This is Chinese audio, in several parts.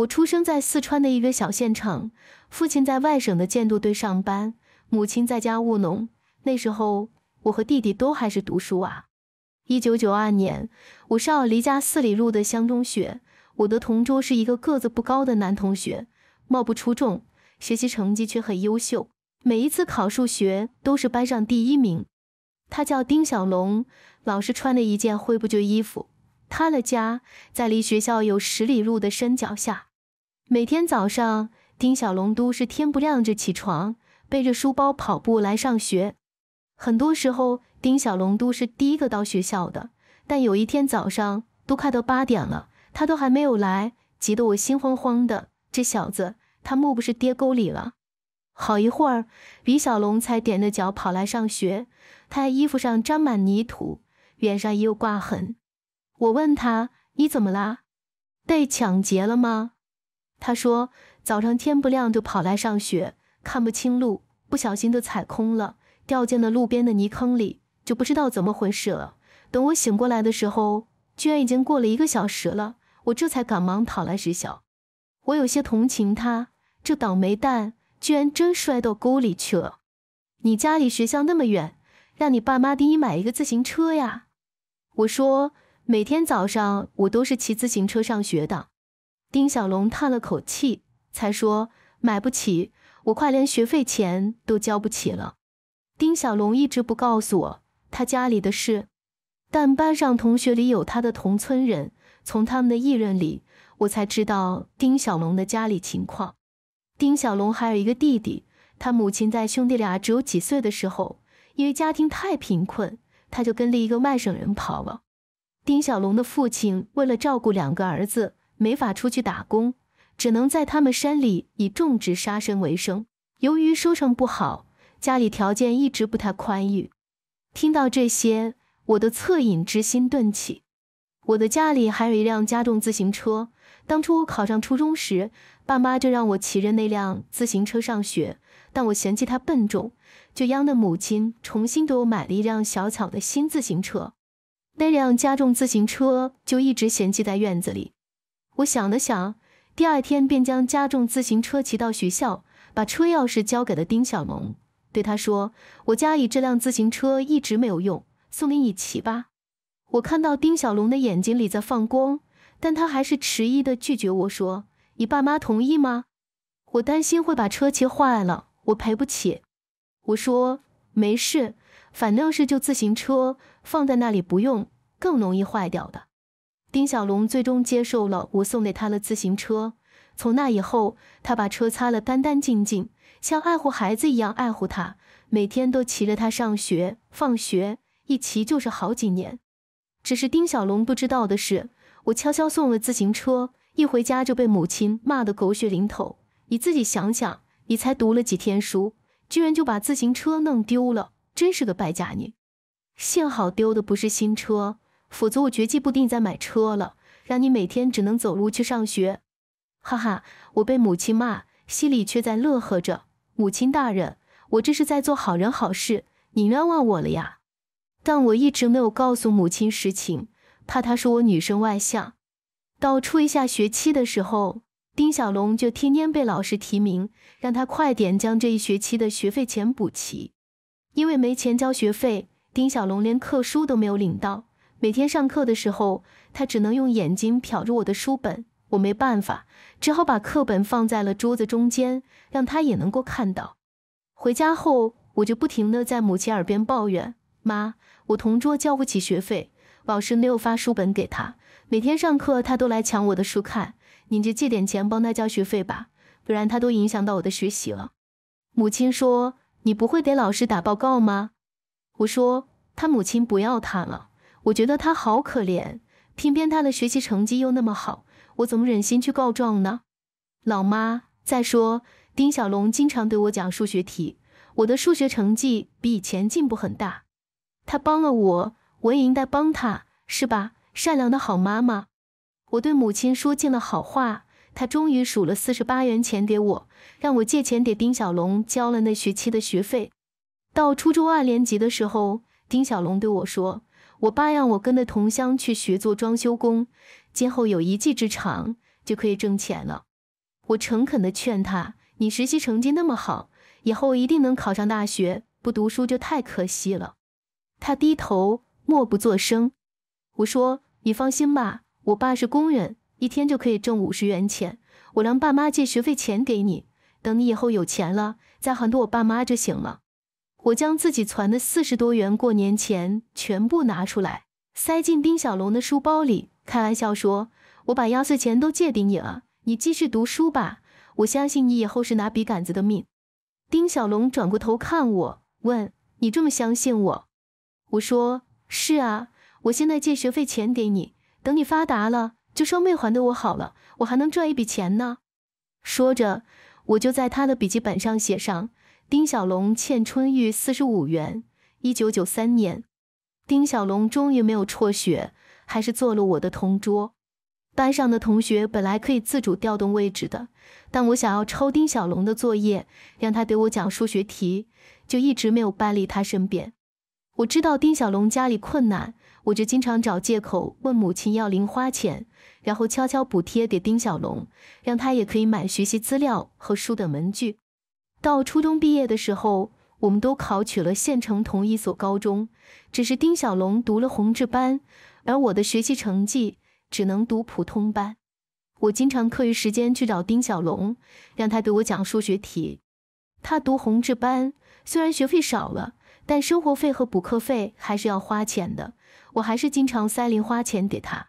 我出生在四川的一个小县城，父亲在外省的建筑队上班，母亲在家务农。那时候我和弟弟都还是读书啊。一九九二年，我上离家四里路的乡中学，我的同桌是一个个子不高的男同学，貌不出众，学习成绩却很优秀，每一次考数学都是班上第一名。他叫丁小龙，老是穿的一件灰不旧衣服。他的家在离学校有十里路的山脚下。每天早上，丁小龙都是天不亮就起床，背着书包跑步来上学。很多时候，丁小龙都是第一个到学校的。但有一天早上，都快到八点了，他都还没有来，急得我心慌慌的。这小子，他莫不是跌沟里了？好一会儿，李小龙才踮着脚跑来上学。他衣服上沾满泥土，脸上也有刮痕。我问他：“你怎么啦？被抢劫了吗？”他说：“早上天不亮就跑来上学，看不清路，不小心的踩空了，掉进了路边的泥坑里，就不知道怎么回事了。等我醒过来的时候，居然已经过了一个小时了。我这才赶忙跑来学校。我有些同情他，这倒霉蛋居然真摔到沟里去了。你家离学校那么远，让你爸妈给你买一个自行车呀？”我说：“每天早上我都是骑自行车上学的。”丁小龙叹了口气，才说：“买不起，我快连学费钱都交不起了。”丁小龙一直不告诉我他家里的事，但班上同学里有他的同村人，从他们的议论里，我才知道丁小龙的家里情况。丁小龙还有一个弟弟，他母亲在兄弟俩只有几岁的时候，因为家庭太贫困，他就跟着一个外省人跑了。丁小龙的父亲为了照顾两个儿子。没法出去打工，只能在他们山里以种植沙参为生。由于收成不好，家里条件一直不太宽裕。听到这些，我的恻隐之心顿起。我的家里还有一辆家重自行车，当初我考上初中时，爸妈就让我骑着那辆自行车上学，但我嫌弃它笨重，就央着母亲重新给我买了一辆小巧的新自行车。那辆家重自行车就一直闲置在院子里。我想了想，第二天便将家中自行车骑到学校，把车钥匙交给了丁小龙，对他说：“我家里这辆自行车一直没有用，送给你骑吧。”我看到丁小龙的眼睛里在放光，但他还是迟疑的拒绝我说：“你爸妈同意吗？”我担心会把车骑坏了，我赔不起。我说：“没事，反倒是旧自行车放在那里不用，更容易坏掉的。”丁小龙最终接受了我送给他的自行车。从那以后，他把车擦了干干净净，像爱护孩子一样爱护他，每天都骑着它上学、放学，一骑就是好几年。只是丁小龙不知道的是，我悄悄送了自行车，一回家就被母亲骂得狗血淋头。你自己想想，你才读了几天书，居然就把自行车弄丢了，真是个败家女。幸好丢的不是新车。否则我绝技不定再买车了，让你每天只能走路去上学。哈哈，我被母亲骂，心里却在乐呵着。母亲大人，我这是在做好人好事，你冤枉我了呀！但我一直没有告诉母亲实情，怕她说我女生外向。到初一下学期的时候，丁小龙就天天被老师提名，让他快点将这一学期的学费钱补齐。因为没钱交学费，丁小龙连课书都没有领到。每天上课的时候，他只能用眼睛瞟着我的书本，我没办法，只好把课本放在了桌子中间，让他也能够看到。回家后，我就不停的在母亲耳边抱怨：“妈，我同桌交不起学费，老师没有发书本给他，每天上课他都来抢我的书看。您就借点钱帮他交学费吧，不然他都影响到我的学习了。”母亲说：“你不会给老师打报告吗？”我说：“他母亲不要他了。”我觉得他好可怜，偏偏他的学习成绩又那么好，我怎么忍心去告状呢？老妈，再说丁小龙经常对我讲数学题，我的数学成绩比以前进步很大，他帮了我，我也应该帮他，是吧？善良的好妈妈，我对母亲说尽了好话，她终于数了四十八元钱给我，让我借钱给丁小龙交了那学期的学费。到初中二年级的时候，丁小龙对我说。我爸让我跟着同乡去学做装修工，今后有一技之长就可以挣钱了。我诚恳地劝他：“你学习成绩那么好，以后一定能考上大学，不读书就太可惜了。”他低头默不作声。我说：“你放心吧，我爸是工人，一天就可以挣五十元钱。我让爸妈借学费钱给你，等你以后有钱了，再还给我爸妈就行了。”我将自己存的四十多元过年前全部拿出来，塞进丁小龙的书包里。开玩笑说：“我把压岁钱都借给你了，你继续读书吧。我相信你以后是拿笔杆子的命。”丁小龙转过头看我，问：“你这么相信我？”我说：“是啊，我现在借学费钱给你，等你发达了就双倍还给我好了，我还能赚一笔钱呢。”说着，我就在他的笔记本上写上。丁小龙欠春玉四十五元。一九九三年，丁小龙终于没有辍学，还是做了我的同桌。班上的同学本来可以自主调动位置的，但我想要抄丁小龙的作业，让他给我讲数学题，就一直没有搬离他身边。我知道丁小龙家里困难，我就经常找借口问母亲要零花钱，然后悄悄补贴给丁小龙，让他也可以买学习资料和书等文具。到初中毕业的时候，我们都考取了县城同一所高中，只是丁小龙读了宏志班，而我的学习成绩只能读普通班。我经常课余时间去找丁小龙，让他给我讲数学题。他读宏志班虽然学费少了，但生活费和补课费还是要花钱的，我还是经常塞零花钱给他。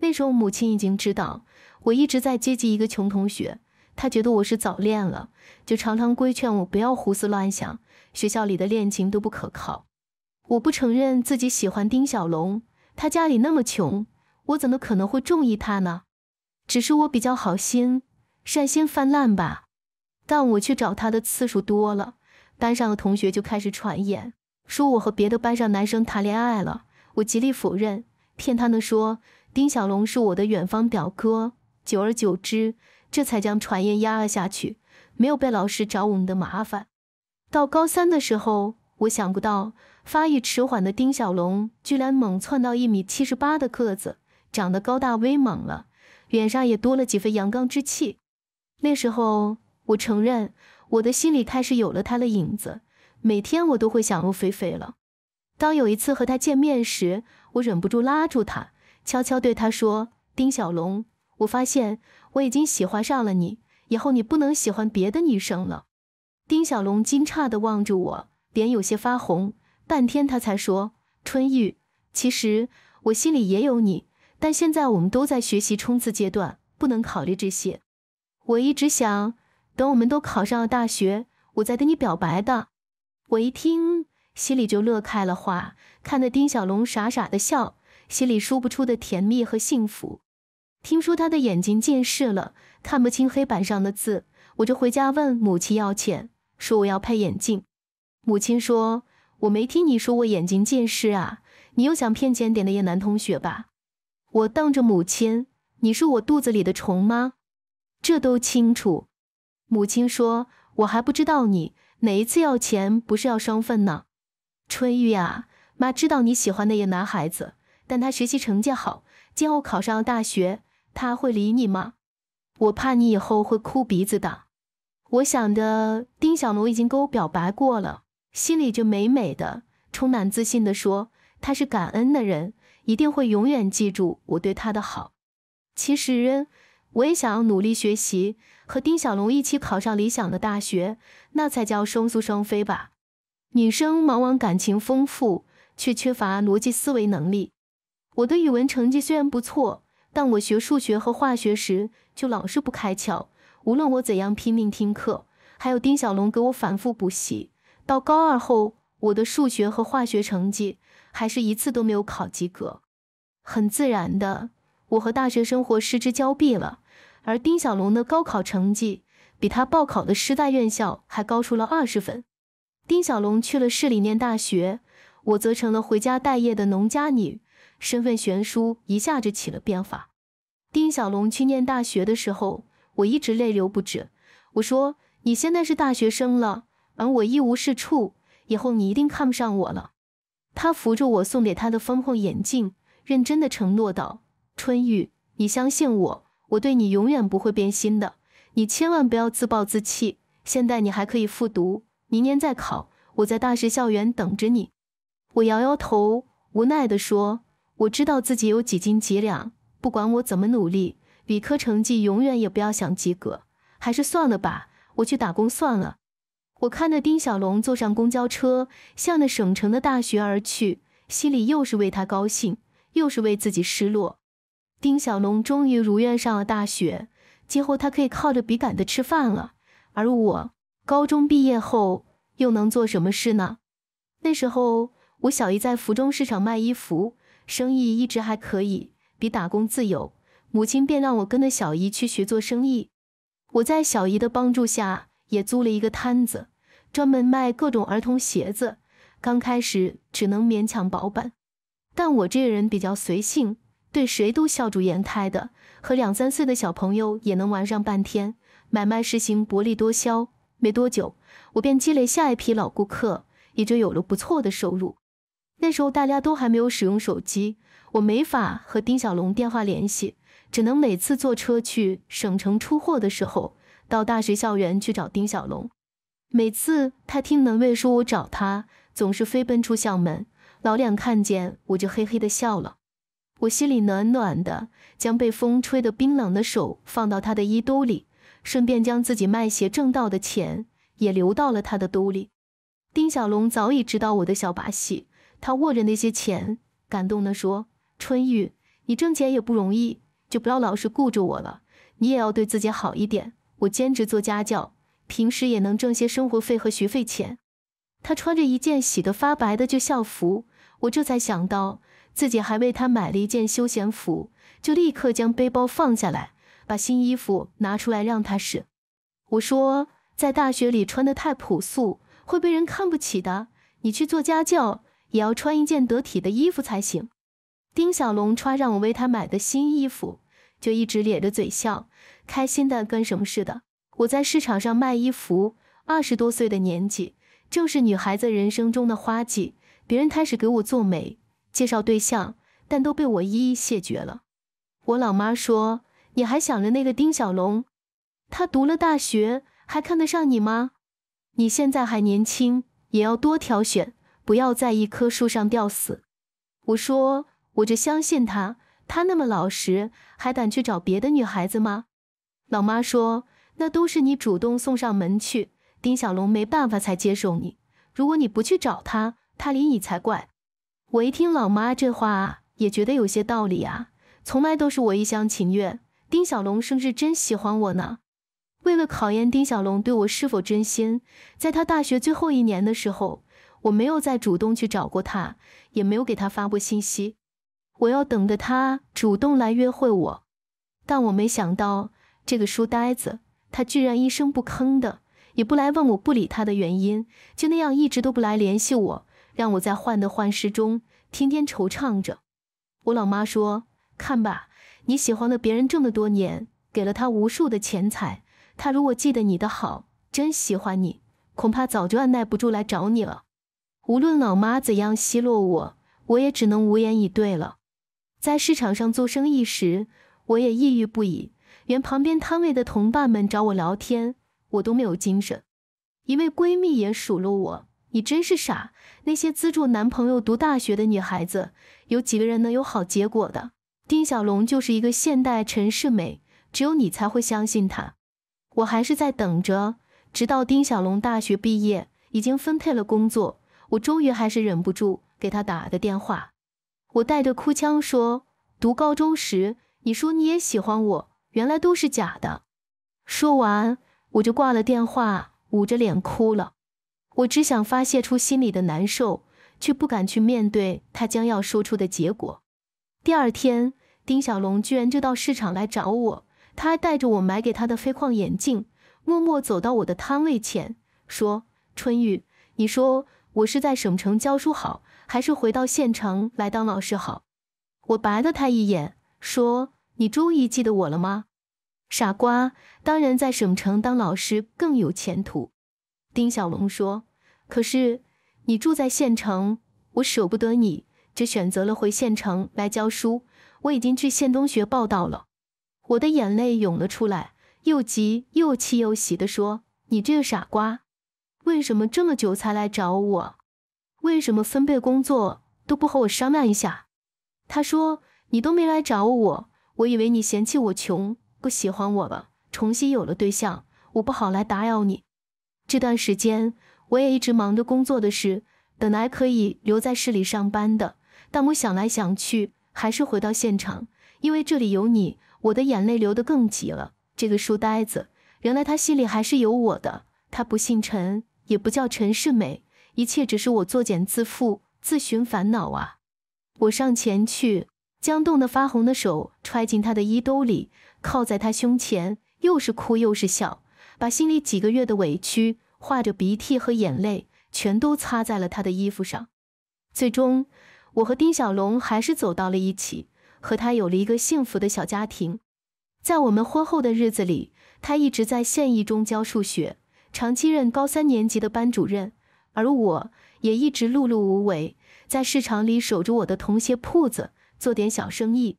那时候，母亲已经知道我一直在接济一个穷同学。他觉得我是早恋了，就常常规劝我不要胡思乱想，学校里的恋情都不可靠。我不承认自己喜欢丁小龙，他家里那么穷，我怎么可能会中意他呢？只是我比较好心，善心泛滥吧。但我去找他的次数多了，班上的同学就开始传言，说我和别的班上男生谈恋爱了。我极力否认，骗他们说丁小龙是我的远方表哥。久而久之。这才将传言压了下去，没有被老师找我们的麻烦。到高三的时候，我想不到发育迟缓的丁小龙居然猛窜到一米七十八的个子，长得高大威猛了，脸上也多了几分阳刚之气。那时候，我承认我的心里开始有了他的影子，每天我都会想入非非了。当有一次和他见面时，我忍不住拉住他，悄悄对他说：“丁小龙。”我发现我已经喜欢上了你，以后你不能喜欢别的女生了。丁小龙惊诧的望着我，脸有些发红，半天他才说：“春玉，其实我心里也有你，但现在我们都在学习冲刺阶段，不能考虑这些。我一直想等我们都考上了大学，我再跟你表白的。”我一听，心里就乐开了花，看得丁小龙傻傻的笑，心里说不出的甜蜜和幸福。听说他的眼睛近视了，看不清黑板上的字，我就回家问母亲要钱，说我要配眼镜。母亲说：“我没听你说我眼睛近视啊，你又想骗钱点的野男同学吧？”我瞪着母亲：“你是我肚子里的虫吗？”这都清楚。母亲说：“我还不知道你哪一次要钱不是要双份呢。”春玉啊，妈知道你喜欢那些男孩子，但他学习成绩好，今后考上了大学。他会理你吗？我怕你以后会哭鼻子的。我想的，丁小龙已经跟我表白过了，心里就美美的，充满自信的说，他是感恩的人，一定会永远记住我对他的好。其实，我也想要努力学习，和丁小龙一起考上理想的大学，那才叫双宿双飞吧。女生往往感情丰富，却缺乏逻辑思维能力。我的语文成绩虽然不错。但我学数学和化学时就老是不开窍，无论我怎样拼命听课，还有丁小龙给我反复补习。到高二后，我的数学和化学成绩还是一次都没有考及格。很自然的，我和大学生活失之交臂了。而丁小龙的高考成绩比他报考的师大院校还高出了二十分，丁小龙去了市里念大学，我则成了回家待业的农家女。身份悬殊，一下就起了变化。丁小龙去念大学的时候，我一直泪流不止。我说：“你现在是大学生了，而我一无是处，以后你一定看不上我了。”他扶着我送给他的方框眼镜，认真的承诺道：“春雨，你相信我，我对你永远不会变心的。你千万不要自暴自弃。现在你还可以复读，明年再考，我在大学校园等着你。”我摇摇头，无奈的说。我知道自己有几斤几两，不管我怎么努力，理科成绩永远也不要想及格，还是算了吧，我去打工算了。我看着丁小龙坐上公交车，向着省城的大学而去，心里又是为他高兴，又是为自己失落。丁小龙终于如愿上了大学，今后他可以靠着笔杆子吃饭了，而我高中毕业后又能做什么事呢？那时候我小姨在服装市场卖衣服。生意一直还可以，比打工自由。母亲便让我跟着小姨去学做生意。我在小姨的帮助下也租了一个摊子，专门卖各种儿童鞋子。刚开始只能勉强保本，但我这人比较随性，对谁都笑逐颜开的，和两三岁的小朋友也能玩上半天。买卖实行薄利多销，没多久我便积累下一批老顾客，也就有了不错的收入。那时候大家都还没有使用手机，我没法和丁小龙电话联系，只能每次坐车去省城出货的时候，到大学校园去找丁小龙。每次他听门卫说我找他，总是飞奔出校门，老脸看见我就嘿嘿的笑了。我心里暖暖的，将被风吹得冰冷的手放到他的衣兜里，顺便将自己卖鞋挣到的钱也留到了他的兜里。丁小龙早已知道我的小把戏。他握着那些钱，感动地说：“春雨，你挣钱也不容易，就不要老是顾着我了。你也要对自己好一点。我兼职做家教，平时也能挣些生活费和学费钱。”他穿着一件洗得发白的旧校服，我这才想到自己还为他买了一件休闲服，就立刻将背包放下来，把新衣服拿出来让他试。我说：“在大学里穿得太朴素，会被人看不起的。你去做家教。”也要穿一件得体的衣服才行。丁小龙穿让我为他买的新衣服，就一直咧着嘴笑，开心的跟什么似的。我在市场上卖衣服，二十多岁的年纪，正是女孩子人生中的花季。别人开始给我做媒、介绍对象，但都被我一一谢绝了。我老妈说：“你还想着那个丁小龙？他读了大学，还看得上你吗？你现在还年轻，也要多挑选。”不要在一棵树上吊死。我说，我就相信他，他那么老实，还敢去找别的女孩子吗？老妈说，那都是你主动送上门去，丁小龙没办法才接受你。如果你不去找他，他理你才怪。我一听老妈这话，也觉得有些道理啊。从来都是我一厢情愿，丁小龙是不是真喜欢我呢？为了考验丁小龙对我是否真心，在他大学最后一年的时候。我没有再主动去找过他，也没有给他发过信息。我要等着他主动来约会我，但我没想到这个书呆子，他居然一声不吭的，也不来问我不理他的原因，就那样一直都不来联系我，让我在患得患失中天天惆怅着。我老妈说：“看吧，你喜欢了别人这么多年，给了他无数的钱财，他如果记得你的好，真喜欢你，恐怕早就按耐不住来找你了。”无论老妈怎样奚落我，我也只能无言以对了。在市场上做生意时，我也抑郁不已。连旁边摊位的同伴们找我聊天，我都没有精神。一位闺蜜也数落我：“你真是傻！那些资助男朋友读大学的女孩子，有几个人能有好结果的？丁小龙就是一个现代陈世美，只有你才会相信他。”我还是在等着，直到丁小龙大学毕业，已经分配了工作。我终于还是忍不住给他打个电话，我带着哭腔说：“读高中时，你说你也喜欢我，原来都是假的。”说完，我就挂了电话，捂着脸哭了。我只想发泄出心里的难受，却不敢去面对他将要说出的结果。第二天，丁小龙居然就到市场来找我，他还带着我买给他的黑框眼镜，默默走到我的摊位前，说：“春雨，你说。”我是在省城教书好，还是回到县城来当老师好？我白了他一眼，说：“你终于记得我了吗？傻瓜，当然在省城当老师更有前途。”丁小龙说：“可是你住在县城，我舍不得你，就选择了回县城来教书。我已经去县中学报道了。”我的眼泪涌了出来，又急又气又喜的说：“你这个傻瓜！”为什么这么久才来找我？为什么分配工作都不和我商量一下？他说你都没来找我，我以为你嫌弃我穷，不喜欢我了，重新有了对象，我不好来打扰你。这段时间我也一直忙着工作的事，本来可以留在市里上班的，但我想来想去还是回到现场，因为这里有你，我的眼泪流得更急了。这个书呆子，原来他心里还是有我的，他不姓陈。也不叫陈世美，一切只是我作茧自缚、自寻烦恼啊！我上前去，将冻得发红的手揣进他的衣兜里，靠在他胸前，又是哭又是笑，把心里几个月的委屈、化着鼻涕和眼泪，全都擦在了他的衣服上。最终，我和丁小龙还是走到了一起，和他有了一个幸福的小家庭。在我们婚后的日子里，他一直在现役中教数学。长期任高三年级的班主任，而我也一直碌碌无为，在市场里守着我的童鞋铺子做点小生意。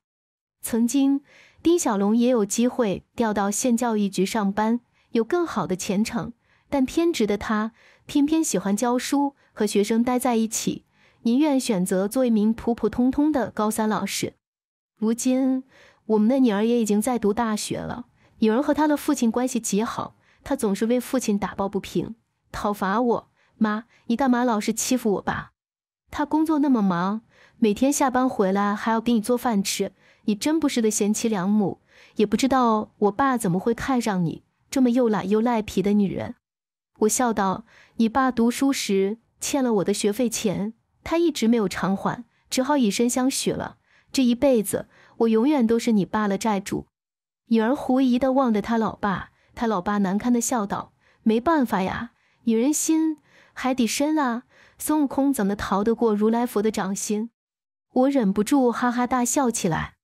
曾经，丁小龙也有机会调到县教育局上班，有更好的前程，但偏执的他偏偏喜欢教书，和学生待在一起，宁愿选择做一名普普通通的高三老师。如今，我们的女儿也已经在读大学了，女儿和她的父亲关系极好。他总是为父亲打抱不平，讨伐我妈，你干嘛老是欺负我爸？他工作那么忙，每天下班回来还要给你做饭吃，你真不是个贤妻良母，也不知道我爸怎么会看上你这么又懒又赖皮的女人。我笑道：“你爸读书时欠了我的学费钱，他一直没有偿还，只好以身相许了。这一辈子，我永远都是你爸的债主。”女儿狐疑地望着他老爸。他老爸难堪的笑道：“没办法呀，女人心海底深啊，孙悟空怎么逃得过如来佛的掌心？”我忍不住哈哈大笑起来。